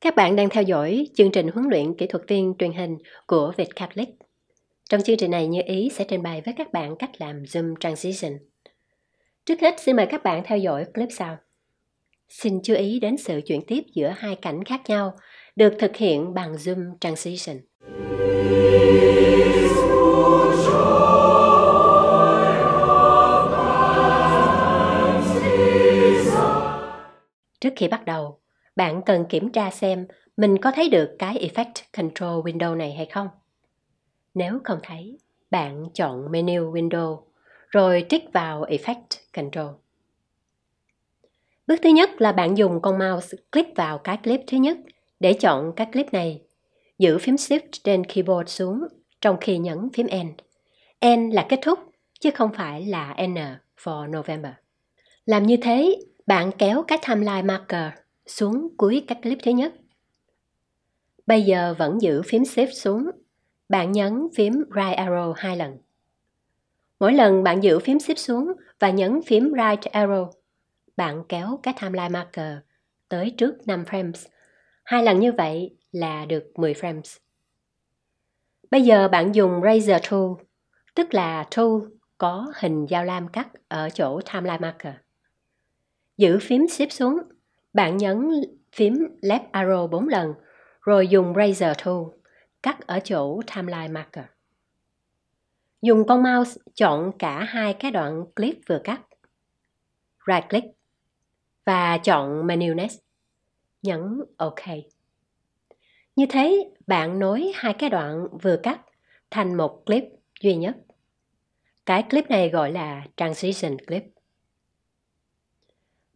Các bạn đang theo dõi chương trình huấn luyện kỹ thuật viên truyền hình của Việt Catholic. Trong chương trình này như ý sẽ trình bày với các bạn cách làm zoom transition. Trước hết xin mời các bạn theo dõi clip sau. Xin chú ý đến sự chuyển tiếp giữa hai cảnh khác nhau được thực hiện bằng zoom transition. Trước khi bắt đầu, bạn cần kiểm tra xem mình có thấy được cái Effect Control Window này hay không. Nếu không thấy, bạn chọn Menu Window, rồi tích vào Effect Control. Bước thứ nhất là bạn dùng con mouse click vào cái clip thứ nhất để chọn cái clip này. Giữ phím Shift trên keyboard xuống trong khi nhấn phím End. End là kết thúc, chứ không phải là N for November. Làm như thế, bạn kéo cái timeline marker xuống cuối các clip thứ nhất. Bây giờ vẫn giữ phím Shift xuống, bạn nhấn phím Right Arrow hai lần. Mỗi lần bạn giữ phím Shift xuống và nhấn phím Right Arrow, bạn kéo cái timeline marker tới trước 5 frames. Hai lần như vậy là được 10 frames. Bây giờ bạn dùng Razor Tool, tức là tool có hình dao lam cắt ở chỗ timeline marker. Giữ phím Shift xuống bạn nhấn phím Left Arrow 4 lần, rồi dùng Razor Tool, cắt ở chỗ Timeline Marker. Dùng con mouse chọn cả hai cái đoạn clip vừa cắt. Right click và chọn Menu Next. Nhấn OK. Như thế, bạn nối hai cái đoạn vừa cắt thành một clip duy nhất. Cái clip này gọi là Transition Clip.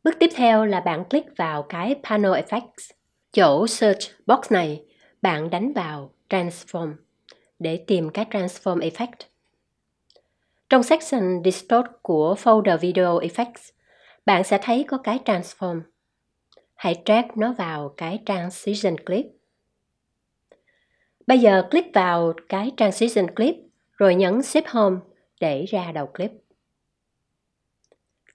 Bước tiếp theo là bạn click vào cái Panel Effects. Chỗ Search Box này, bạn đánh vào Transform để tìm cái Transform Effect. Trong section Distort của folder Video Effects, bạn sẽ thấy có cái Transform. Hãy drag nó vào cái Transition Clip. Bây giờ click vào cái Transition Clip rồi nhấn Shift Home để ra đầu clip.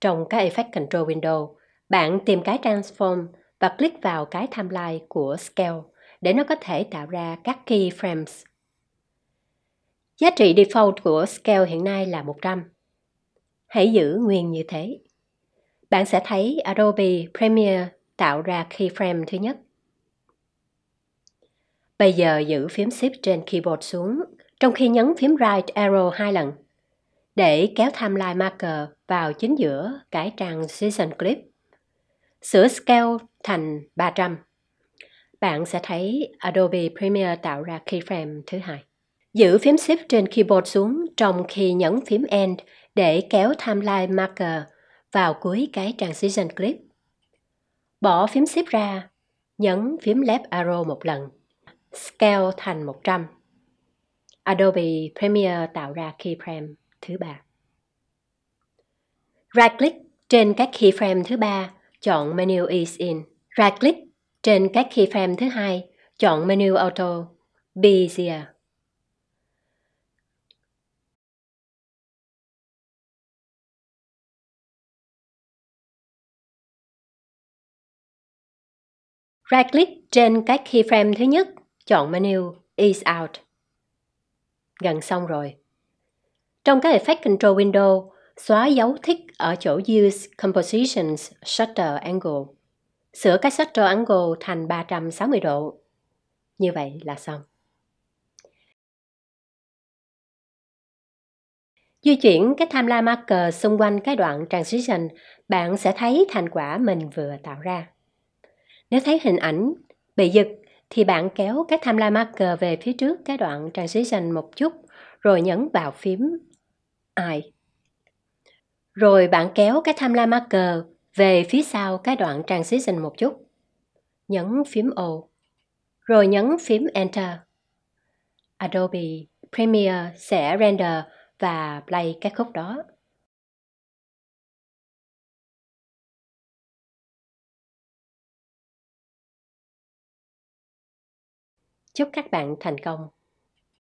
Trong cái Effect Control Window, bạn tìm cái Transform và click vào cái timeline của Scale để nó có thể tạo ra các keyframes. Giá trị default của Scale hiện nay là 100. Hãy giữ nguyên như thế. Bạn sẽ thấy Adobe Premiere tạo ra keyframe thứ nhất. Bây giờ giữ phím Shift trên keyboard xuống, trong khi nhấn phím Right Arrow hai lần để kéo timeline marker vào chính giữa cái trang season clip. Sửa scale thành 300. Bạn sẽ thấy Adobe Premiere tạo ra keyframe thứ hai. Giữ phím Shift trên keyboard xuống trong khi nhấn phím End để kéo timeline marker vào cuối cái transition clip. Bỏ phím Shift ra, nhấn phím Left Arrow một lần. Scale thành 100. Adobe Premiere tạo ra keyframe thứ ba. Right-click trên các keyframe thứ ba, chọn menu Ease In. Right-click trên các keyframe thứ hai, chọn menu Auto, Be Easier. Right-click trên các keyframe thứ nhất, chọn menu Ease Out. Gần xong rồi, trong các effect control window, xóa dấu thích ở chỗ Use Compositions Shutter Angle. Sửa cái shutter angle thành 360 độ. Như vậy là xong. Di chuyển cái timeline marker xung quanh cái đoạn transition, bạn sẽ thấy thành quả mình vừa tạo ra. Nếu thấy hình ảnh bị giật thì bạn kéo cái timeline marker về phía trước cái đoạn transition một chút rồi nhấn vào phím ai. Rồi bạn kéo cái tham lam marker về phía sau cái đoạn transition một chút. Nhấn phím O, rồi nhấn phím Enter. Adobe Premiere sẽ render và play cái khúc đó. Chúc các bạn thành công!